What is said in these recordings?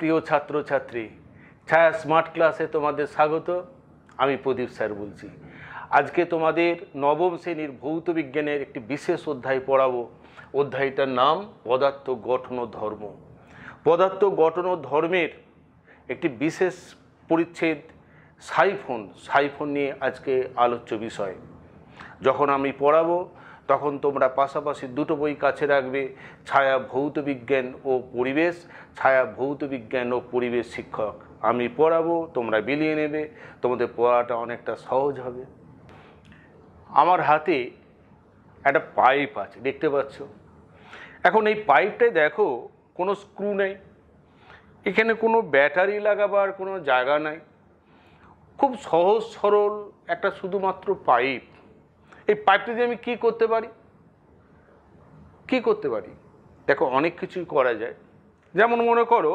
প্রিয় ছাত্রছাত্রী ছায়া স্মার্ট ক্লাসে তোমাদের স্বাগত আমি প্রদীপ স্যার বলছি আজকে তোমাদের নবম শ্রেণীর ভৌত বিজ্ঞানের একটি বিশেষ অধ্যায় পড়াবো অধ্যায়টার নাম পদার্থ গঠন ও ধর্ম পদার্থ গঠন ও ধর্মের একটি বিশেষ পরিচ্ছেদ সাইফোন সাইফোন নিয়ে আজকে আলোচ্য বিষয় যখন আমি পড়াবো তখন তোমরা পাশাপাশি দুটো বই কাছে রাখবে ছায়া ভৌত বিজ্ঞান ও পরিবেশ ছায়া ভৌত বিজ্ঞান ও পরিবেশ শিক্ষক আমি পড়াবো তোমরা বিলিয়ে নেবে তোমাদের পড়াটা অনেকটা সহজ হবে আমার হাতে একটা পাইপ আছে দেখতে পাচ্ছ এখন এই পাইপটায় দেখো কোনো স্ক্রু নেই এখানে কোনো ব্যাটারি লাগাবার কোনো জায়গা নাই খুব সহজ সরল একটা শুধুমাত্র পাইপ এই পাইপটা দিয়ে আমি কী করতে পারি কি করতে পারি দেখো অনেক কিছুই করা যায় যেমন মনে করো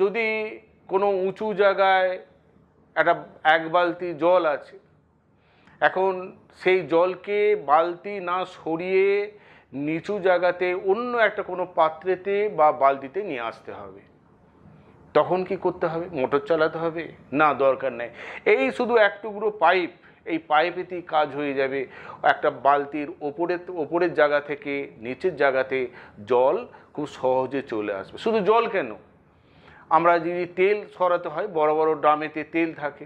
যদি কোনো উঁচু জায়গায় একটা এক বালতি জল আছে এখন সেই জলকে বালতি না সরিয়ে নিচু জায়গাতে অন্য একটা কোনো পাত্রেতে বা বালতিতে নিয়ে আসতে হবে তখন কি করতে হবে মোটর চালাতে হবে না দরকার নেই এই শুধু এক টুকরো পাইপ এই পাইপেতেই কাজ হয়ে যাবে একটা বালতির ওপরের ওপরের জায়গা থেকে নিচের জায়গাতে জল খুব সহজে চলে আসবে শুধু জল কেন আমরা যদি তেল সরাতে হয় বড় বড় ড্রামেতে তেল থাকে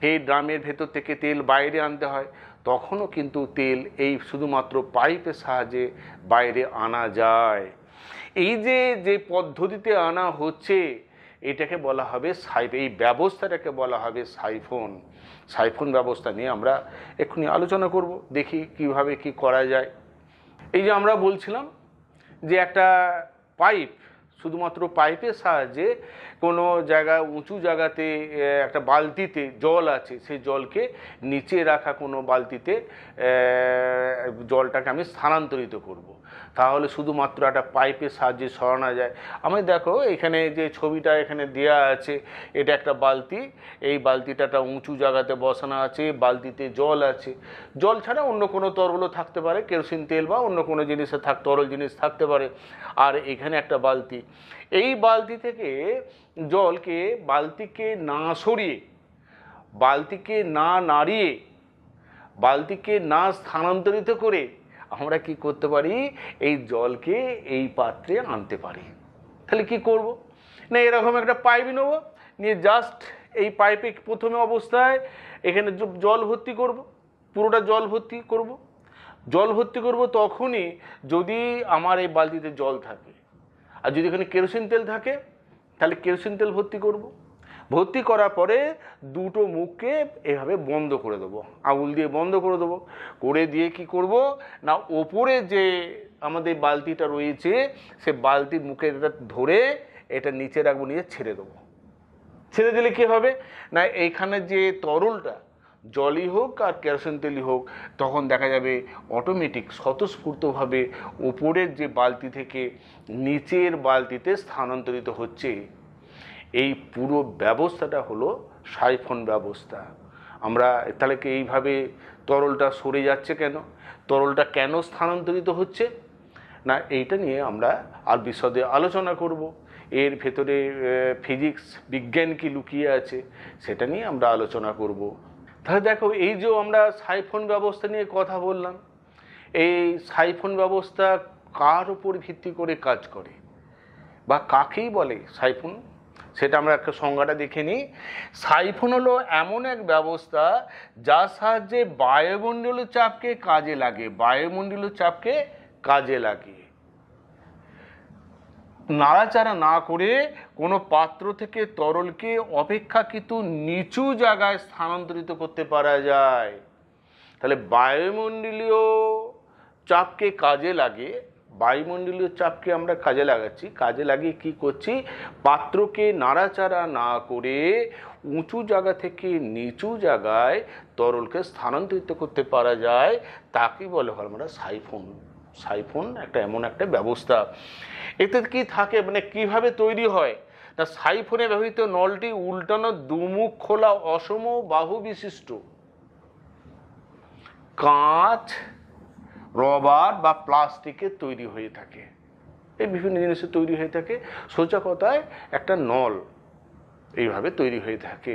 সেই ড্রামের ভেতর থেকে তেল বাইরে আনতে হয় তখনও কিন্তু তেল এই শুধুমাত্র পাইপের সাহায্যে বাইরে আনা যায় এই যে যে পদ্ধতিতে আনা হচ্ছে এটাকে বলা হবে সাইফ এই ব্যবস্থাটাকে বলা হবে সাইফোন সাইফোন ব্যবস্থা নিয়ে আমরা এক্ষুনি আলোচনা করব দেখি কিভাবে কি করা যায় এই যে আমরা বলছিলাম যে একটা পাইপ শুধুমাত্র পাইপের সাহায্যে কোনো জায়গা উঁচু জায়গাতে একটা বালতিতে জল আছে সেই জলকে নিচে রাখা কোনো বালতিতে জলটাকে আমি স্থানান্তরিত করব। তাহলে শুধুমাত্র একটা পাইপের সাহায্যে সরানো যায় আমি দেখো এখানে যে ছবিটা এখানে দেয়া আছে এটা একটা বালতি এই বালতিটা একটা উঁচু জায়গাতে বসানো আছে বালতিতে জল আছে জল ছাড়া অন্য কোনো তরলও থাকতে পারে কেরোসিন তেল বা অন্য কোনো জিনিসে থাক তরল জিনিস থাকতে পারে আর এখানে একটা বালতি এই বালতি থেকে জলকে বালতিকে না সরিয়ে বালতিকে না নাড়িয়ে বালতিকে না স্থানান্তরিত করে আমরা কি করতে পারি এই জলকে এই পাত্রে আনতে পারি তাহলে কি করব। না এরকম একটা পাইপ নেব নিয়ে জাস্ট এই পাইপে প্রথমে অবস্থায় এখানে জল ভর্তি করব। পুরোটা জল ভর্তি করব। জল ভর্তি করব তখনই যদি আমার এই বালতিতে জল থাকে আর যদি এখানে কেরোসিন তেল থাকে তাহলে কেরোসিন তেল ভর্তি করবো ভর্তি করার পরে দুটো মুখকে এভাবে বন্ধ করে দেবো আঙুল দিয়ে বন্ধ করে দেবো করে দিয়ে কি করব না ওপরে যে আমাদের বালতিটা রয়েছে সে বালতির মুখে এটা ধরে এটা নিচে রাখবো নিয়ে ছেড়ে দেবো ছেড়ে দিলে কী হবে না এইখানে যে তরলটা জলই হোক আর কেরোসিন তেলই হোক তখন দেখা যাবে অটোমেটিক স্বতঃস্ফূর্তভাবে ওপরের যে বালতি থেকে নিচের বালতিতে স্থানান্তরিত হচ্ছে এই পুরো ব্যবস্থাটা হলো সাইফন ব্যবস্থা আমরা তাহলে কি এইভাবে তরলটা সরে যাচ্ছে কেন তরলটা কেন স্থানান্তরিত হচ্ছে না এইটা নিয়ে আমরা আর বিশদে আলোচনা করব এর ভেতরে ফিজিক্স বিজ্ঞান কি লুকিয়ে আছে সেটা নিয়ে আমরা আলোচনা করব তাহলে দেখো এই যে আমরা সাইফোন ব্যবস্থা নিয়ে কথা বললাম এই সাইফোন ব্যবস্থা কার উপর ভিত্তি করে কাজ করে বা কাকেই বলে সাইফোন সেটা আমরা একটা সংজ্ঞাটা দেখে নিই সাইফোন হলো এমন এক ব্যবস্থা যার সাহায্যে বায়ুমণ্ডলীয় চাপকে কাজে লাগে বায়ুমণ্ডলীয় চাপকে কাজে লাগে নাড়াচাড়া না করে কোনো পাত্র থেকে তরলকে অপেক্ষাকৃত নিচু জায়গায় স্থানান্তরিত করতে পারা যায় তাহলে বায়ুমণ্ডলীয় চাপকে কাজে লাগে বায়ুমণ্ডলীয় চাপকে আমরা কাজে লাগাচ্ছি কাজে লাগিয়ে কি করছি পাত্রকে নাড়াচাড়া না করে উঁচু জায়গা থেকে নিচু জায়গায় তরলকে স্থানান্তরিত করতে পারা যায় তাকে বলে আমরা সাইফোন সাইফোন একটা এমন একটা ব্যবস্থা এতে কি থাকে মানে কিভাবে তৈরি হয় না সাইফোনে ব্যবহৃত নলটি উল্টানো দুমুখ খোলা অসম বাহু বিশিষ্ট কাঁচ রবার বা প্লাস্টিকের তৈরি হয়ে থাকে এই বিভিন্ন জিনিসের তৈরি হয়ে থাকে সোজা একটা নল এইভাবে তৈরি হয়ে থাকে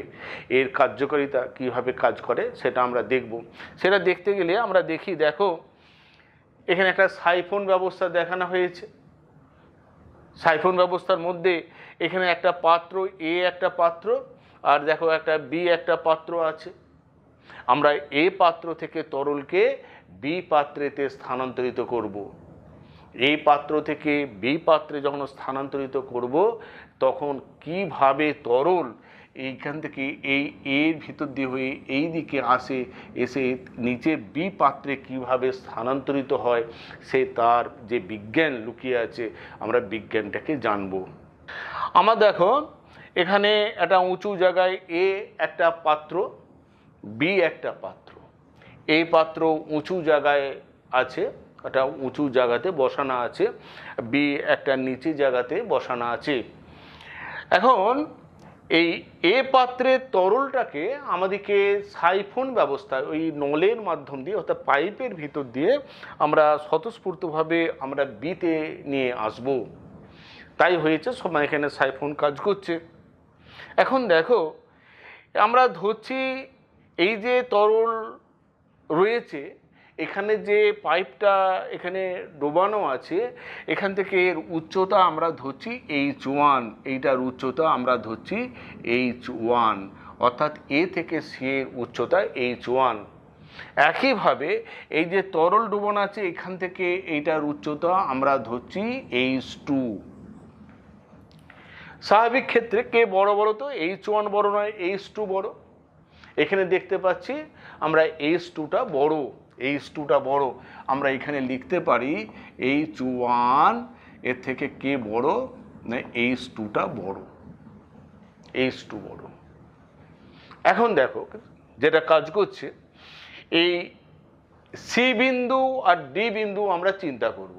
এর কার্যকারিতা কিভাবে কাজ করে সেটা আমরা দেখব সেটা দেখতে গেলে আমরা দেখি দেখো এখানে একটা সাইফোন ব্যবস্থা দেখানো হয়েছে সাইফোন ব্যবস্থার মধ্যে এখানে একটা পাত্র এ একটা পাত্র আর দেখো একটা বি একটা পাত্র আছে আমরা এ পাত্র থেকে তরলকে বি পাত্রেতে স্থানান্তরিত করব। এই পাত্র থেকে বি পাত্রে যখন স্থানান্তরিত করব তখন কিভাবে তরল এইখান থেকে এই এর ভিতর দিয়ে হয়ে এই দিকে আসে এসে নিচে বি পাত্রে কীভাবে স্থানান্তরিত হয় সে তার যে বিজ্ঞান লুকিয়ে আছে আমরা বিজ্ঞানটাকে জানব আমার দেখো এখানে একটা উঁচু জায়গায় এ একটা পাত্র বি একটা পাত্র এই পাত্র উঁচু জায়গায় আছে একটা উঁচু জায়গাতে বসানো আছে বি একটা নিচে জায়গাতে বসানো আছে এখন এই এ পাত্রের তরলটাকে আমাদেরকে সাইফোন ব্যবস্থা ওই নলের মাধ্যম দিয়ে অর্থাৎ পাইপের ভিতর দিয়ে আমরা স্বতঃস্ফূর্তভাবে আমরা বিতে নিয়ে আসব তাই হয়েছে সময় এখানে সাইফোন কাজ করছে এখন দেখো আমরা ধরছি এই যে তরল রয়েছে এখানে যে পাইপটা এখানে ডোবানো আছে এখান থেকে এর উচ্চতা আমরা ধরছি এইচ ওয়ান এইটার উচ্চতা আমরা ধরছি এইচ ওয়ান অর্থাৎ এ থেকে সি এর উচ্চতা এইচ ওয়ান একইভাবে এই যে তরল ডোবন আছে এখান থেকে এইটার উচ্চতা আমরা ধরছি এইচ টু স্বাভাবিক ক্ষেত্রে কে বড় বড় তো এইচ ওয়ান বড় নয় এইচ টু বড় এখানে দেখতে পাচ্ছি আমরা এইচ টুটা বড়ো এইচ টুটা বড়ো আমরা এখানে লিখতে পারি এইচ ওয়ান এর থেকে কে বড় না এইচ টুটা বড় এইচ টু বড়ো এখন দেখো যেটা কাজ করছে এই সি বিন্দু আর ডি বিন্দু আমরা চিন্তা করব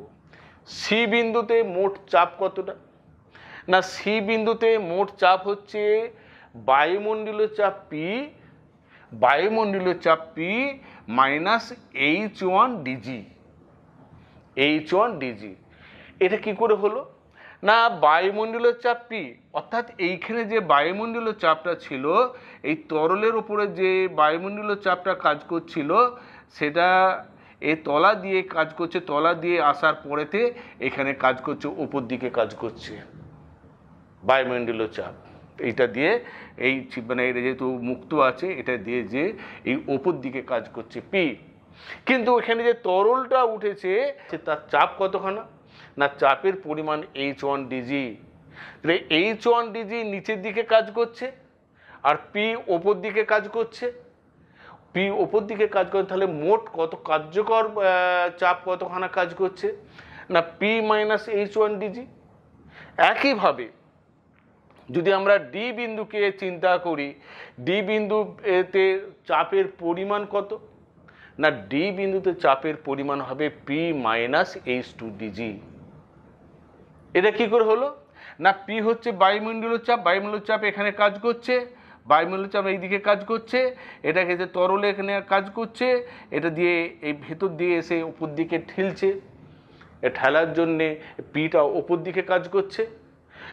সি বিন্দুতে মোট চাপ কতটা না সি বিন্দুতে মোট চাপ হচ্ছে বায়ুমণ্ডলীয় চাপ পি বায়ুমণ্ডলীয় H one minus H one D G এইচ ওয়ান ডিজি এটা কি করে হলো না বায়ুমণ্ডলীয় চাপ পি অর্থাৎ এইখানে যে বায়ুমণ্ডলীয় চাপটা ছিল এই তরলের উপরে যে বায়ুমণ্ডলীয় চাপটা কাজ করছিল সেটা এ তলা দিয়ে কাজ করছে তলা দিয়ে আসার পরেতে এখানে কাজ করছে উপর দিকে কাজ করছে বায়ুমণ্ডলীয় চাপ এইটা দিয়ে এই মানে এটা যেহেতু মুক্ত আছে এটা দিয়ে যে এই ওপর দিকে কাজ করছে পি কিন্তু এখানে যে তরলটা উঠেছে তার চাপ কতখানা না চাপের পরিমাণ এইচ ওয়ান ডিজি তাহলে এইচ ওয়ান ডিজি নিচের দিকে কাজ করছে আর পি ওপর দিকে কাজ করছে পি ওপর দিকে কাজ করে তাহলে মোট কত কার্যকর চাপ কতখানা কাজ করছে না P minus H one D G একইভাবে যদি আমরা ডি বিন্দুকে চিন্তা করি ডি বিন্দু এতে চাপের পরিমাণ কত না ডি বিন্দুতে চাপের পরিমাণ হবে P minus H two D G এটা কি করে হলো না পি হচ্ছে বায়ুমণ্ডলীয় চাপ বায়ুমণ্ডল চাপ এখানে কাজ করছে বায়ুমণ্ডল চাপ এই দিকে কাজ করছে এটা খেতে তরলে এখানে কাজ করছে এটা দিয়ে এই ভেতর দিয়ে এসে উপর দিকে ঠেলছে ঠেলার জন্যে পিটা ওপর দিকে কাজ করছে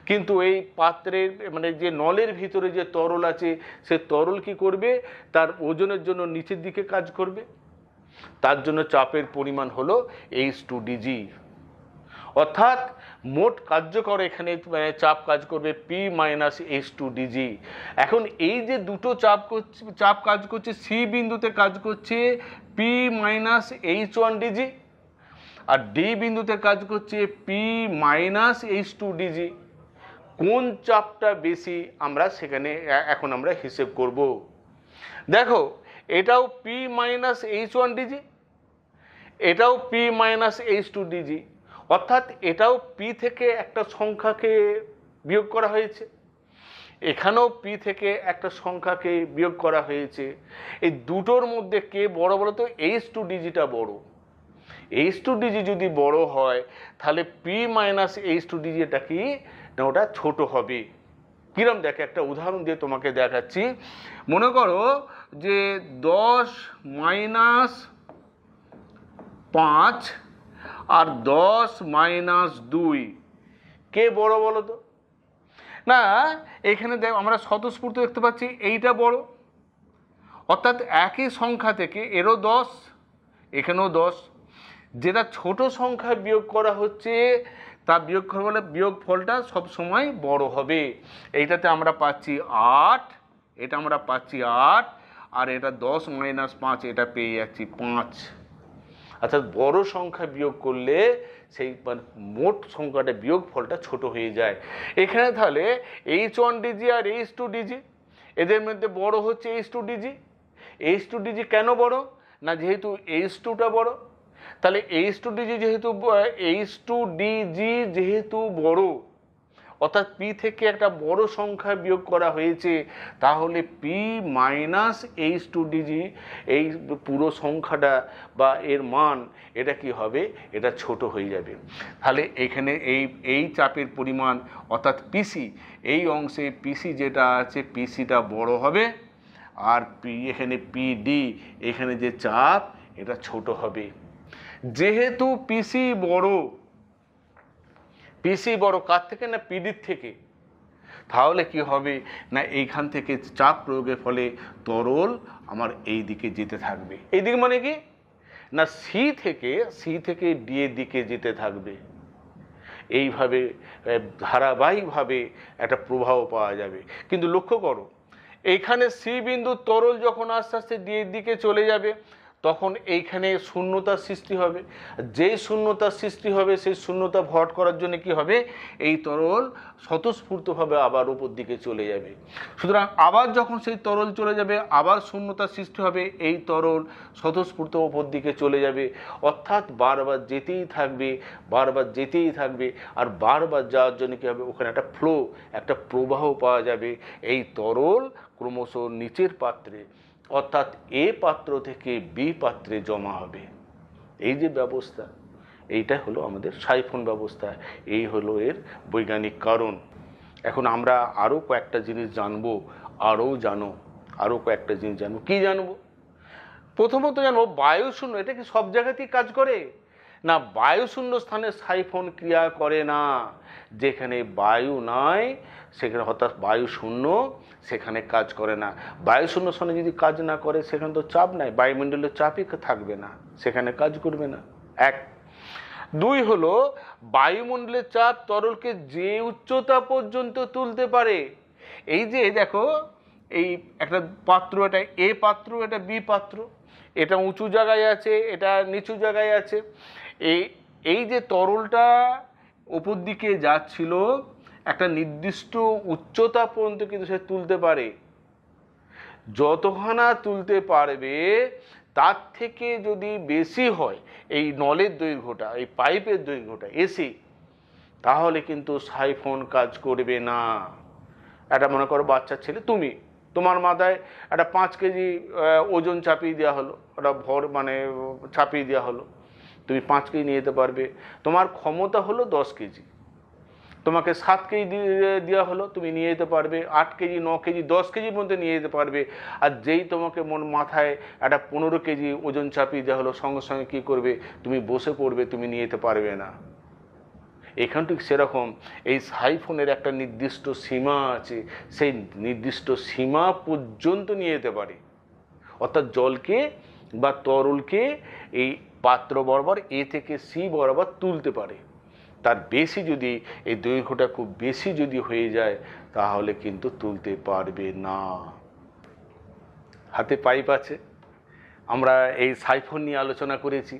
কিন্তু এই পাত্রের মানে যে নলের ভিতরে যে তরল আছে সে তরল কি করবে তার ওজনের জন্য নিচের দিকে কাজ করবে তার জন্য চাপের পরিমাণ হলো এইচ টু ডিজি অর্থাৎ মোট কার্যকর এখানে মানে চাপ কাজ করবে P minus H two D G এখন এই যে দুটো চাপ করছে চাপ কাজ করছে সি বিন্দুতে কাজ করছে P minus H one D G আর ডি বিন্দুতে কাজ করছে P minus H two D G কোন চাপটা বেশি আমরা সেখানে এখন আমরা হিসেব করব দেখো এটাও P minus H one D G এটাও P minus H two D G অর্থাৎ এটাও পি থেকে একটা সংখ্যাকে বিয়োগ করা হয়েছে এখানেও পি থেকে একটা সংখ্যাকে বিয়োগ করা হয়েছে এই দুটোর মধ্যে কে বড় বলো তো এইচ টু ডিজিটা বড় এইচ টু ডিজি যদি বড় হয় তাহলে পি মাইনাস এইচ টু ডিজিটা কি না ওটা ছোট হবে কিরম দেখে একটা উদাহরণ দিয়ে তোমাকে দেখাচ্ছি মনে করো যে দশ মাইনাস পাঁচ আর দশ মাইনাস দুই কে বড় বলো তো না এখানে দেখ আমরা স্বতঃস্ফূর্ত দেখতে পাচ্ছি এইটা বড় অর্থাৎ একই সংখ্যা থেকে এরও দশ এখানেও দশ যেটা ছোট সংখ্যা বিয়োগ করা হচ্ছে তার বিয়োগ হলে বিয়োগ ফলটা সবসময় বড় হবে এইটাতে আমরা পাচ্ছি আট এটা আমরা পাচ্ছি আট আর এটা দশ মাইনাস পাঁচ এটা পেয়ে যাচ্ছি পাঁচ অর্থাৎ আচ্ছা, বড় সংখ্যা বিয়োগ করলে সেই মানে মোট সংখ্যাটা বিয়োগ ফলটা ছোট হয়ে যায় এখানে তাহলে এইচ ওয়ান ডিজি আর এইচ টু ডিজি এদের মধ্যে বড় হচ্ছে H two D G H two D G কেন বড় না যেহেতু এইচ টুটা বড় তাহলে এইচ টু ডিজি যেহেতু এইচ টু ডিজি যেহেতু বড় অর্থাৎ পি থেকে একটা বড় সংখ্যা বিয়োগ করা হয়েছে তাহলে P minus H two D G এই পুরো সংখ্যাটা বা এর মান এটা কি হবে এটা ছোট হয়ে যাবে তাহলে এখানে এই এই চাপের পরিমাণ অর্থাৎ পিসি এই অংশে পিসি যেটা আছে পিসিটা বড় হবে আর পি এখানে পিডি এখানে যে চাপ এটা ছোট হবে যেহেতু পিসি বড় পিসি বড় কার থেকে না পিডির থেকে তাহলে কি হবে না এইখান থেকে চাপ প্রয়োগের ফলে তরল আমার এই দিকে যেতে থাকবে এই দিক মানে কি না সি থেকে সি থেকে ডি এর দিকে যেতে থাকবে এইভাবে ধারাবাহিকভাবে একটা প্রবাহ পাওয়া যাবে কিন্তু লক্ষ্য করো এইখানে সি বিন্দু তরল যখন আস্তে আস্তে ডি এর দিকে চলে যাবে তখন এইখানে শূন্যতার সৃষ্টি হবে যেই শূন্যতার সৃষ্টি হবে সেই শূন্যতা ভট করার জন্য কি হবে এই তরল স্বতঃস্ফূর্তভাবে আবার উপর দিকে চলে যাবে সুতরাং আবার যখন সেই তরল চলে যাবে আবার শূন্যতার সৃষ্টি হবে এই তরল স্বতঃস্ফূর্ত উপর দিকে চলে যাবে অর্থাৎ বারবার যেতেই থাকবে বারবার যেতেই থাকবে আর বারবার যাওয়ার জন্য কী হবে ওখানে একটা ফ্লো একটা প্রবাহ পাওয়া যাবে এই তরল ক্রমশ নিচের পাত্রে অর্থাৎ এ পাত্র থেকে বি পাত্রে জমা হবে এই যে ব্যবস্থা এইটা হলো আমাদের সাইফোন ব্যবস্থা এই হলো এর বৈজ্ঞানিক কারণ এখন আমরা আরও কয়েকটা জিনিস জানবো আরও জানো আরও কয়েকটা জিনিস জানবো কী জানবো প্রথমত জানবো বায়ুশূন্য এটা কি সব জায়গাতেই কাজ করে না বায়ুশূন্য স্থানে সাইফোন ক্রিয়া করে না যেখানে বায়ু নয় সেখানে হতাশ বায়ু শূন্য সেখানে কাজ করে না বায়ু শূন্য সঙ্গে যদি কাজ না করে সেখানে তো চাপ নাই বায়ুমণ্ডলের চাপই থাকবে না সেখানে কাজ করবে না এক দুই হলো বায়ুমণ্ডলের চাপ তরলকে যে উচ্চতা পর্যন্ত তুলতে পারে এই যে দেখো এই একটা পাত্র এটা এ পাত্র এটা বি পাত্র এটা উঁচু জায়গায় আছে এটা নিচু জায়গায় আছে এই এই যে তরলটা ওপর দিকে যাচ্ছিল একটা নির্দিষ্ট উচ্চতা পর্যন্ত কিন্তু সে তুলতে পারে যতখানা তুলতে পারবে তার থেকে যদি বেশি হয় এই নলের দৈর্ঘ্যটা এই পাইপের দৈর্ঘ্যটা এসি তাহলে কিন্তু সাইফোন কাজ করবে না এটা মনে করো বাচ্চা ছেলে তুমি তোমার মাথায় একটা পাঁচ কেজি ওজন চাপিয়ে দেওয়া হলো ওটা ভর মানে চাপিয়ে দেওয়া হলো তুমি পাঁচ কেজি নিয়ে যেতে পারবে তোমার ক্ষমতা হলো দশ কেজি তোমাকে সাত কেজি দেওয়া হলো তুমি নিয়ে যেতে পারবে আট কেজি ন কেজি দশ কেজির মধ্যে নিয়ে যেতে পারবে আর যেই তোমাকে মন মাথায় একটা পনেরো কেজি ওজন চাপিয়ে দেওয়া হলো সঙ্গে সঙ্গে কী করবে তুমি বসে পড়বে তুমি নিয়ে যেতে পারবে না এখান ঠিক সেরকম এই সাইফোনের একটা নির্দিষ্ট সীমা আছে সেই নির্দিষ্ট সীমা পর্যন্ত নিয়ে যেতে পারে অর্থাৎ জলকে বা তরলকে এই পাত্র বরাবর এ থেকে সি বরাবর তুলতে পারে তার বেশি যদি এই দৈর্ঘ্যটা খুব বেশি যদি হয়ে যায় তাহলে কিন্তু তুলতে পারবে না হাতে পাইপ আছে আমরা এই সাইফোন নিয়ে আলোচনা করেছি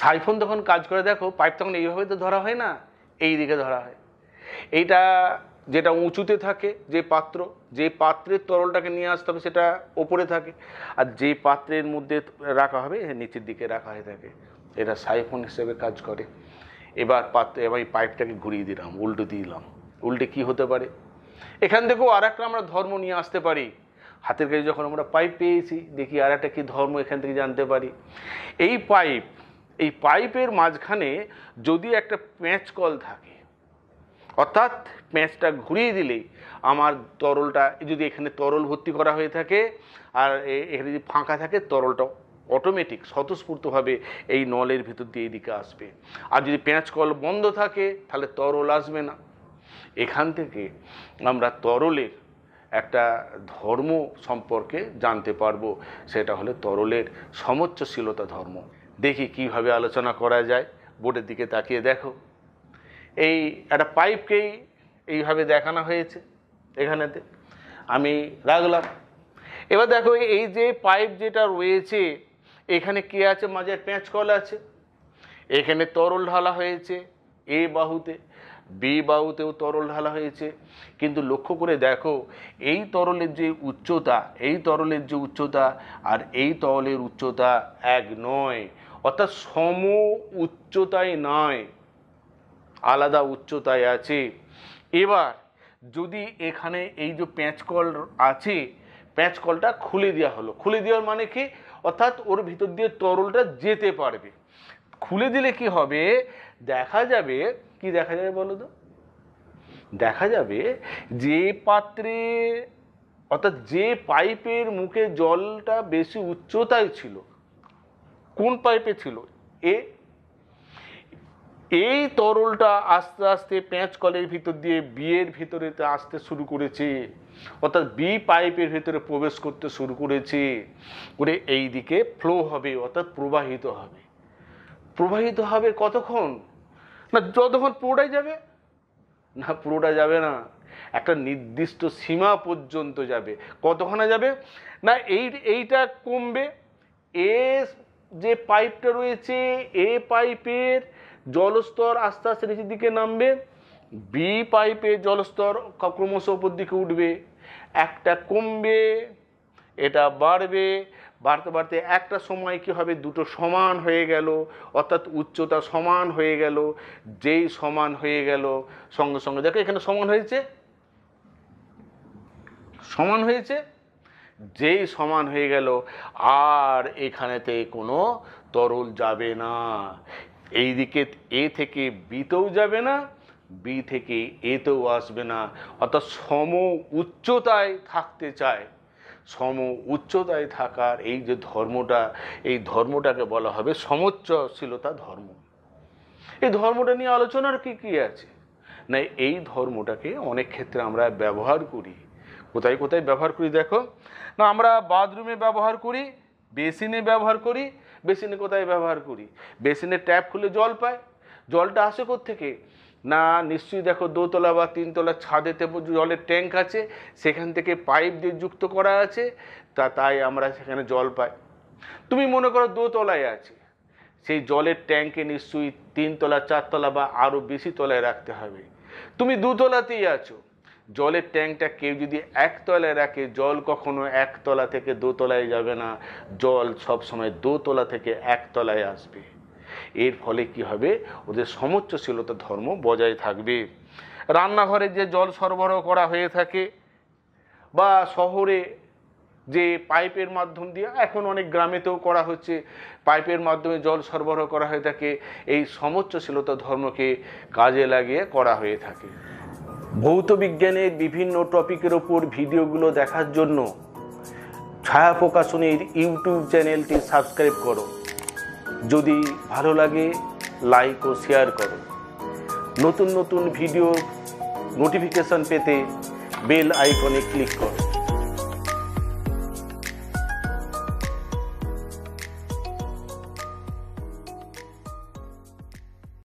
সাইফোন যখন কাজ করে দেখো পাইপ তখন এইভাবে তো ধরা হয় না এই দিকে ধরা হয় এইটা যেটা উঁচুতে থাকে যে পাত্র যে পাত্রের তরলটাকে নিয়ে আসতে হবে সেটা ওপরে থাকে আর যে পাত্রের মধ্যে রাখা হবে নিচের দিকে রাখা হয়ে থাকে এটা সাইফোন হিসেবে কাজ করে এবার পাত্র এবার এই পাইপটাকে ঘুরিয়ে দিলাম উল্টো দিলাম উল্টে কি হতে পারে এখান থেকেও আর একটা আমরা ধর্ম নিয়ে আসতে পারি হাতের কাছে যখন আমরা পাইপ পেয়েছি দেখি আর একটা কী ধর্ম এখান থেকে জানতে পারি এই পাইপ এই পাইপের মাঝখানে যদি একটা প্যাঁচ কল থাকে অর্থাৎ প্যাঁচটা ঘুরিয়ে দিলেই আমার তরলটা যদি এখানে তরল ভর্তি করা হয়ে থাকে আর এখানে যদি ফাঁকা থাকে তরলটা অটোমেটিক স্বতঃস্ফূর্তভাবে এই নলের ভিতর দিয়ে এদিকে আসবে আর যদি পেঁয়াজ কল বন্ধ থাকে তাহলে তরল আসবে না এখান থেকে আমরা তরলের একটা ধর্ম সম্পর্কে জানতে পারবো সেটা হলে তরলের সমচ্চশীলতা ধর্ম দেখি কিভাবে আলোচনা করা যায় বোর্ডের দিকে তাকিয়ে দেখো এই একটা পাইপকেই এইভাবে দেখানো হয়েছে এখানেতে আমি রাখলাম এবার দেখো এই যে পাইপ যেটা রয়েছে এখানে কি আছে মাঝের প্যাঁচকল আছে এখানে তরল ঢালা হয়েছে এ বাহুতে বি বাহুতেও তরল ঢালা হয়েছে কিন্তু লক্ষ্য করে দেখো এই তরলের যে উচ্চতা এই তরলের যে উচ্চতা আর এই তরলের উচ্চতা এক নয় অর্থাৎ সম উচ্চতায় নয় আলাদা উচ্চতায় আছে এবার যদি এখানে এই যে প্যাঁচকল আছে প্যাঁচকলটা খুলে দেওয়া হলো খুলে দেওয়ার মানে কি অর্থাৎ ওর ভিতর দিয়ে তরলটা যেতে পারবে খুলে দিলে কি হবে দেখা যাবে কি দেখা যাবে বলো তো দেখা যাবে যে পাত্রে অর্থাৎ যে পাইপের মুখে জলটা বেশি উচ্চতায় ছিল কোন পাইপে ছিল এ এই তরলটা আস্তে আস্তে প্যাঁচকলের কলের ভিতর দিয়ে বিয়ের ভিতরে আসতে শুরু করেছে অর্থাৎ বি পাইপের ভিতরে প্রবেশ করতে শুরু করেছে করে এই দিকে ফ্লো হবে অর্থাৎ প্রবাহিত হবে প্রবাহিত হবে কতক্ষণ না যতক্ষণ পুরোটাই যাবে না পুরোটা যাবে না একটা নির্দিষ্ট সীমা পর্যন্ত যাবে কতক্ষণে যাবে না এই এইটা কমবে এ যে পাইপটা রয়েছে এ পাইপের জলস্তর আস্তে আস্তে নিচের দিকে নামবে বি পাইপে জলস্তর ক্রমশ ওপর দিকে উঠবে একটা কমবে এটা বাড়বে বাড়তে বাড়তে একটা সময় কি হবে দুটো সমান হয়ে গেল অর্থাৎ উচ্চতা সমান হয়ে গেল যেই সমান হয়ে গেল সঙ্গে সঙ্গে দেখো এখানে সমান হয়েছে সমান হয়েছে যেই সমান হয়ে গেল আর এখানেতে কোনো তরল যাবে না এই দিকে এ থেকে বিতেও যাবে না বি থেকে এতেও আসবে না অর্থাৎ সম উচ্চতায় থাকতে চায় সম উচ্চতায় থাকার এই যে ধর্মটা এই ধর্মটাকে বলা হবে সমচ্চশীলতা ধর্ম এই ধর্মটা নিয়ে আলোচনার কি কী আছে না এই ধর্মটাকে অনেক ক্ষেত্রে আমরা ব্যবহার করি কোথায় কোথায় ব্যবহার করি দেখো না আমরা বাথরুমে ব্যবহার করি বেসিনে ব্যবহার করি বেসিনে কোথায় ব্যবহার করি বেসিনের ট্যাপ খুলে জল পায় জলটা আসে থেকে না নিশ্চয়ই দেখো দোতলা বা তিনতলা ছাদেতে জলের ট্যাঙ্ক আছে সেখান থেকে পাইপ দিয়ে যুক্ত করা আছে তা তাই আমরা সেখানে জল পাই তুমি মনে করো দোতলায় আছে সেই জলের ট্যাঙ্কে নিশ্চয়ই তিনতলা চারতলা বা আরও বেশি তলায় রাখতে হবে তুমি দুতলাতেই আছো জলের ট্যাঙ্কটা কেউ যদি একতলায় রাখে জল কখনো একতলা থেকে দোতলায় যাবে না জল সব সময় দোতলা থেকে একতলায় আসবে এর ফলে কি হবে ওদের সমচ্চশীলতা ধর্ম বজায় থাকবে রান্নাঘরে যে জল সরবরাহ করা হয়ে থাকে বা শহরে যে পাইপের মাধ্যম দিয়ে এখন অনেক গ্রামেতেও করা হচ্ছে পাইপের মাধ্যমে জল সরবরাহ করা হয়ে থাকে এই সমচ্চশীলতা ধর্মকে কাজে লাগিয়ে করা হয়ে থাকে ভৌত বিজ্ঞানের বিভিন্ন টপিকের ওপর ভিডিওগুলো দেখার জন্য ছায়া প্রকাশনীর ইউটিউব চ্যানেলটি সাবস্ক্রাইব করো যদি ভালো লাগে লাইক ও শেয়ার করো নতুন নতুন ভিডিও নোটিফিকেশন পেতে বেল আইকনে ক্লিক করো